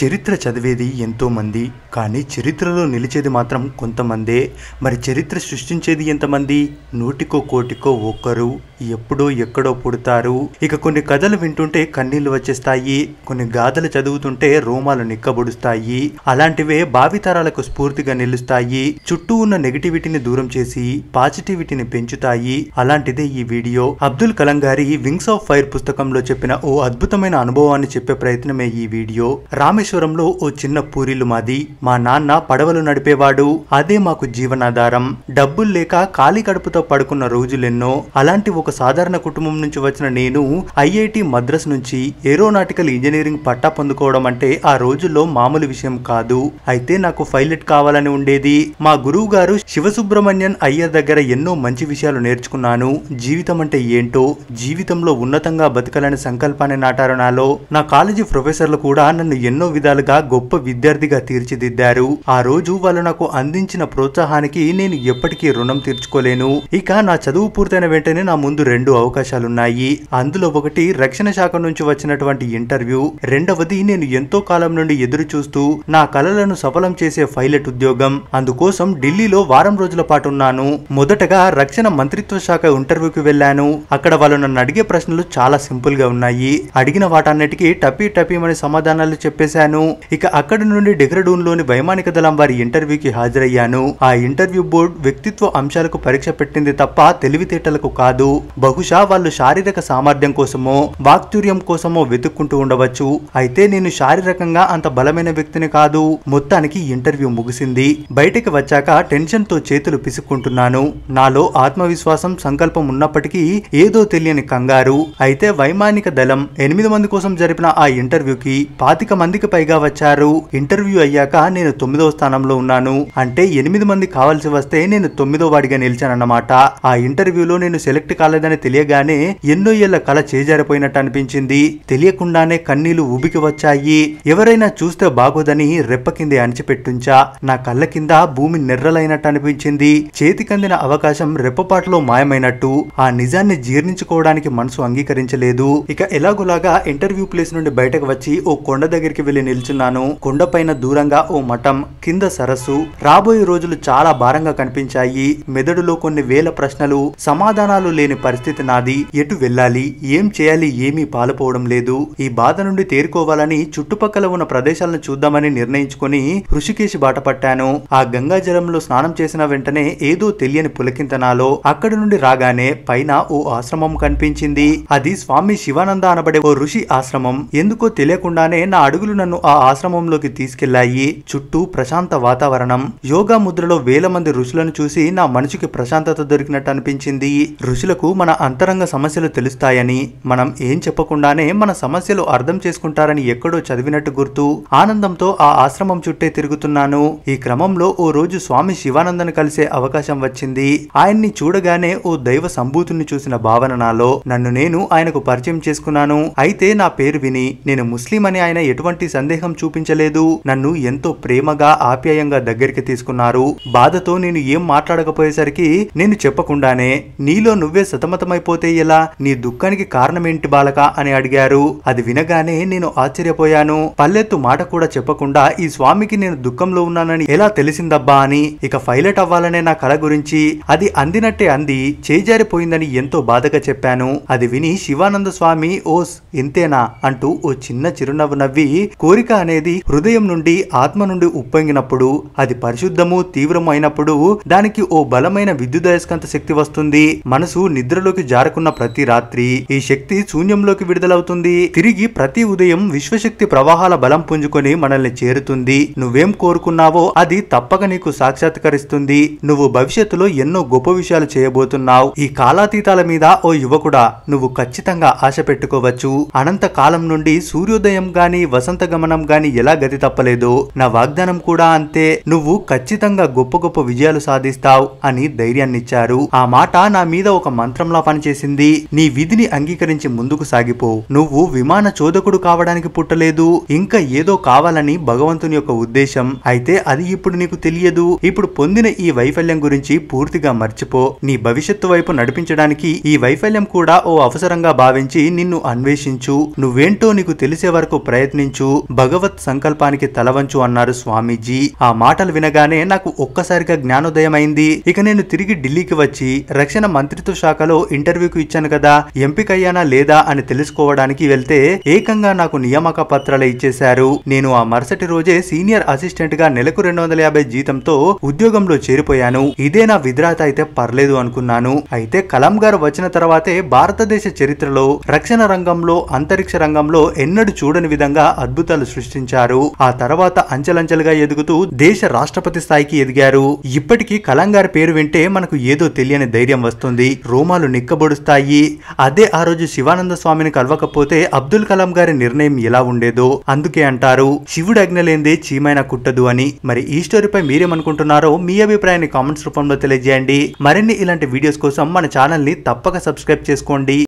చరిత్ర చదివేది ఎంతోమంది కానీ చరిత్రలో నిలిచేది మాత్రం కొంతమందే మరి చరిత్ర సృష్టించేది ఎంతమంది నూటికో కోటికో ఒక్కరు ఎప్పుడో ఎక్కడో పుడతారు ఇక కొన్ని కథలు వింటుంటే కన్నీళ్లు వచ్చేస్తాయి కొన్ని గాథలు చదువుతుంటే రోమాలు నిక్కబొడుస్తాయి అలాంటివే భావితరాలకు స్ఫూర్తిగా నిలుస్తాయి చుట్టూ ఉన్న నెగిటివిటీని దూరం చేసి పాజిటివిటీని పెంచుతాయి అలాంటిదే ఈ వీడియో అబ్దుల్ కలాం గారి వింగ్స్ ఆఫ్ ఫైర్ పుస్తకంలో చెప్పిన ఓ అద్భుతమైన అనుభవాన్ని చెప్పే ప్రయత్నమే ఈ వీడియో రామేశ్వర రామేశ్వరంలో ఓ చిన్న పూరిలు మాది మా నాన్న పడవలు నడిపేవాడు అదే మాకు జీవనాధారం డబ్బులు లేక ఖాళీ కడుపుతో పడుకున్న రోజులెన్నో అలాంటి ఒక సాధారణ కుటుంబం నుంచి వచ్చిన నేను ఐఐటి మద్రస్ నుంచి ఏరోనాటికల్ ఇంజనీరింగ్ పట్టా పొందుకోవడం అంటే ఆ రోజుల్లో మామూలు విషయం కాదు అయితే నాకు పైలట్ కావాలని ఉండేది మా గురువు గారు శివసుబ్రహ్మణ్యన్ అయ్యర్ దగ్గర ఎన్నో మంచి విషయాలు నేర్చుకున్నాను జీవితం అంటే ఏంటో జీవితంలో ఉన్నతంగా బతకాలనే సంకల్పాన్ని నాటారు నాలో నా కాలేజీ ప్రొఫెసర్లు కూడా నన్ను ఎన్నో విధాలుగా గొప్ప విద్యార్థిగా తీర్చిదిద్దారు ఆ రోజు వాళ్ళు నాకు అందించిన ప్రోత్సాహానికి నేను ఎప్పటికీ రుణం తీర్చుకోలేను ఇక నా చదువు పూర్తయిన వెంటనే నా ముందు రెండు అవకాశాలున్నాయి అందులో ఒకటి రక్షణ శాఖ నుంచి వచ్చినటువంటి ఇంటర్వ్యూ రెండవది నేను ఎంతో కాలం నుండి ఎదురు చూస్తూ నా కలలను సఫలం చేసే పైలట్ ఉద్యోగం అందుకోసం ఢిల్లీలో వారం రోజుల పాటు ఉన్నాను మొదటగా రక్షణ మంత్రిత్వ శాఖ ఇంటర్వ్యూకి వెళ్ళాను అక్కడ వాళ్ళు నన్ను అడిగే ప్రశ్నలు చాలా సింపుల్ గా ఉన్నాయి అడిగిన వాటన్నిటికీ టపీ టపీ అనే సమాధానాలు చెప్పేశారు రాశాను ఇక అక్కడి నుండి డెహ్రాడూన్ లోని వైమానిక దళం వారి ఇంటర్వ్యూకి హాజరయ్యాను ఆ ఇంటర్వ్యూ బోర్డు వ్యక్తిత్వ అంశాలకు పరీక్ష పెట్టింది తప్ప తెలివితేటలకు కాదు బహుశా వాళ్ళు శారీరక సామర్థ్యం కోసమో వాక్తుర్యం కోసమో వెతుక్కుంటూ ఉండవచ్చు అయితే నేను శారీరకంగా అంత బలమైన వ్యక్తిని కాదు మొత్తానికి ఇంటర్వ్యూ ముగిసింది బయటికి వచ్చాక టెన్షన్ తో చేతులు పిసుక్కుంటున్నాను నాలో ఆత్మవిశ్వాసం సంకల్పం ఉన్నప్పటికీ ఏదో తెలియని కంగారు అయితే వైమానిక దళం ఎనిమిది మంది కోసం జరిపిన ఆ ఇంటర్వ్యూకి పాతిక మందికి పైగా వచ్చారు ఇంటర్వ్యూ అయ్యాక నేను తొమ్మిదవ స్థానంలో ఉన్నాను అంటే ఎనిమిది మంది కావాల్సి వస్తే నేను తొమ్మిదో వాడిగా నిలిచానన్నమాట ఆ ఇంటర్వ్యూలో నేను సెలెక్ట్ కాలేదని తెలియగానే ఎన్నో ఏళ్ల కళ చేజారిపోయినట్టు అనిపించింది తెలియకుండానే కన్నీళ్లు ఉబికి వచ్చాయి ఎవరైనా చూస్తే బాగోదని రెప్ప కింద అణిచిపెట్టుంచా నా కళ్ళ కింద భూమి నిర్రలైనట్టు అనిపించింది చేతికందిన అవకాశం రెప్పపాటులో మాయమైనట్టు ఆ నిజాన్ని జీర్ణించుకోవడానికి మనసు అంగీకరించలేదు ఇక ఎలాగోలాగా ఇంటర్వ్యూ ప్లేస్ నుండి బయటకు వచ్చి ఓ కొండ దగ్గరికి వెళ్లి వెళ్లి నిల్చున్నాను కొండపైన దూరంగా ఓ మఠం కింద సరస్సు రాబోయే రోజులు చాలా భారంగా కనిపించాయి మెదడులో కొన్ని వేల ప్రశ్నలు సమాధానాలు లేని పరిస్థితి నాది ఎటు వెళ్ళాలి ఏం చేయాలి ఏమీ పాలుపోవడం లేదు ఈ బాధ నుండి తేరుకోవాలని చుట్టుపక్కల ఉన్న ప్రదేశాలను చూద్దామని నిర్ణయించుకుని ఋషికేశ్ బాట పట్టాను ఆ గంగా జలంలో స్నానం చేసిన వెంటనే ఏదో తెలియని పులకింతనాలో అక్కడి నుండి రాగానే పైన ఓ ఆశ్రమం కనిపించింది అది స్వామి శివానంద అనబడే ఓ ఋషి ఆశ్రమం ఎందుకో తెలియకుండానే నా అడుగులు నన్ను నన్ను ఆ ఆశ్రమంలోకి తీసుకెళ్లాయి చుట్టూ ప్రశాంత వాతావరణం యోగా ముద్రలో వేల మంది ఋషులను చూసి నా మనసుకి ప్రశాంతత దొరికినట్టు అనిపించింది ఋషులకు మన అంతరంగ సమస్యలు తెలుస్తాయని మనం ఏం చెప్పకుండానే మన సమస్యలు అర్థం చేసుకుంటారని ఎక్కడో చదివినట్టు గుర్తు ఆనందంతో ఆ ఆశ్రమం చుట్టే తిరుగుతున్నాను ఈ క్రమంలో ఓ రోజు స్వామి శివానందను కలిసే అవకాశం వచ్చింది ఆయన్ని చూడగానే ఓ దైవ సంభూతుని చూసిన భావన నాలో నన్ను నేను ఆయనకు పరిచయం చేసుకున్నాను అయితే నా పేరు విని నేను ముస్లిం అని ఆయన ఎటువంటి సందేహం చూపించలేదు నన్ను ఎంతో ప్రేమగా ఆప్యాయంగా దగ్గరికి తీసుకున్నారు బాధతో నేను ఏం మాట్లాడకపోయేసరికి నేను చెప్పకుండానే నీలో నువ్వే సతమతమైపోతే ఎలా నీ దుఃఖానికి కారణమేంటి బాలక అని అడిగారు అది వినగానే నేను ఆశ్చర్యపోయాను పల్లెత్తు మాట కూడా చెప్పకుండా ఈ స్వామికి నేను దుఃఖంలో ఉన్నానని ఎలా తెలిసిందబ్బా అని ఇక ఫైలట్ అవ్వాలనే నా కళ గురించి అది అందినట్టే అంది చేజారిపోయిందని ఎంతో బాధగా చెప్పాను అది విని శివానంద స్వామి ఓస్ ఇంతేనా అంటూ ఓ చిన్న చిరునవ్వు నవ్వి కోరిక అనేది హృదయం నుండి ఆత్మ నుండి ఉప్పొంగినప్పుడు అది పరిశుద్ధము తీవ్రమైనప్పుడు దానికి ఓ బలమైన విద్యుదయస్కంత శక్తి వస్తుంది మనసు నిద్రలోకి జారుకున్న ప్రతి రాత్రి ఈ శక్తి శూన్యంలోకి విడుదలవుతుంది తిరిగి ప్రతి ఉదయం విశ్వశక్తి ప్రవాహాల బలం పుంజుకొని మనల్ని చేరుతుంది నువ్వేం కోరుకున్నావో అది తప్పక నీకు సాక్షాత్కరిస్తుంది నువ్వు భవిష్యత్తులో ఎన్నో గొప్ప విషయాలు చేయబోతున్నావు ఈ కాలాతీతాల మీద ఓ యువకుడా నువ్వు ఖచ్చితంగా ఆశ పెట్టుకోవచ్చు అనంత కాలం నుండి సూర్యోదయం గాని వసంతగం గమనం గాని ఎలా గతి తప్పలేదు నా వాగ్దానం కూడా అంతే నువ్వు ఖచ్చితంగా గొప్ప గొప్ప విజయాలు సాధిస్తావు అని ధైర్యాన్నిచ్చారు ఆ మాట నా మీద ఒక మంత్రంలా పనిచేసింది నీ విధిని అంగీకరించి ముందుకు సాగిపో నువ్వు విమాన చోదకుడు కావడానికి పుట్టలేదు ఇంకా ఏదో కావాలని భగవంతుని యొక్క ఉద్దేశం అయితే అది ఇప్పుడు నీకు తెలియదు ఇప్పుడు పొందిన ఈ వైఫల్యం గురించి పూర్తిగా మర్చిపో నీ భవిష్యత్తు వైపు నడిపించడానికి ఈ వైఫల్యం కూడా ఓ అవసరంగా భావించి నిన్ను అన్వేషించు నువ్వేంటో నీకు తెలిసే వరకు ప్రయత్నించు భగవత్ సంకల్పానికి తలవంచు అన్నారు స్వామీజీ ఆ మాటలు వినగానే నాకు ఒక్కసారిగా జ్ఞానోదయమైంది ఇక నేను తిరిగి ఢిల్లీకి వచ్చి రక్షణ మంత్రిత్వ శాఖలో ఇంటర్వ్యూకు ఇచ్చాను కదా ఎంపికయ్యానా లేదా అని తెలుసుకోవడానికి వెళ్తే ఏకంగా నాకు నియామక పత్రాలు ఇచ్చేశారు నేను ఆ మరుసటి రోజే సీనియర్ అసిస్టెంట్ గా నెలకు రెండు వందల యాభై జీతంతో ఉద్యోగంలో చేరిపోయాను ఇదే నా విద్రాత అయితే పర్లేదు అనుకున్నాను అయితే కలాం గారు వచ్చిన తర్వాతే భారతదేశ చరిత్రలో రక్షణ రంగంలో అంతరిక్ష రంగంలో ఎన్నడూ చూడని విధంగా అద్భుతాలు విజయాలు సృష్టించారు ఆ తర్వాత అంచెలంచెలుగా ఎదుగుతూ దేశ రాష్ట్రపతి స్థాయికి ఎదిగారు ఇప్పటికీ కలంగారి పేరు వింటే మనకు ఏదో తెలియని ధైర్యం వస్తుంది రోమాలు నిక్కబొడుస్తాయి అదే ఆ రోజు శివానంద స్వామిని కలవకపోతే అబ్దుల్ కలాం గారి నిర్ణయం ఎలా ఉండేదో అందుకే అంటారు శివుడు అగ్నలేందే చీమైన కుట్టదు అని మరి ఈ స్టోరీపై మీరేమనుకుంటున్నారో మీ అభిప్రాయాన్ని కామెంట్స్ రూపంలో తెలియజేయండి మరిన్ని ఇలాంటి వీడియోస్ కోసం మన ఛానల్ ని తప్పక సబ్స్క్రైబ్ చేసుకోండి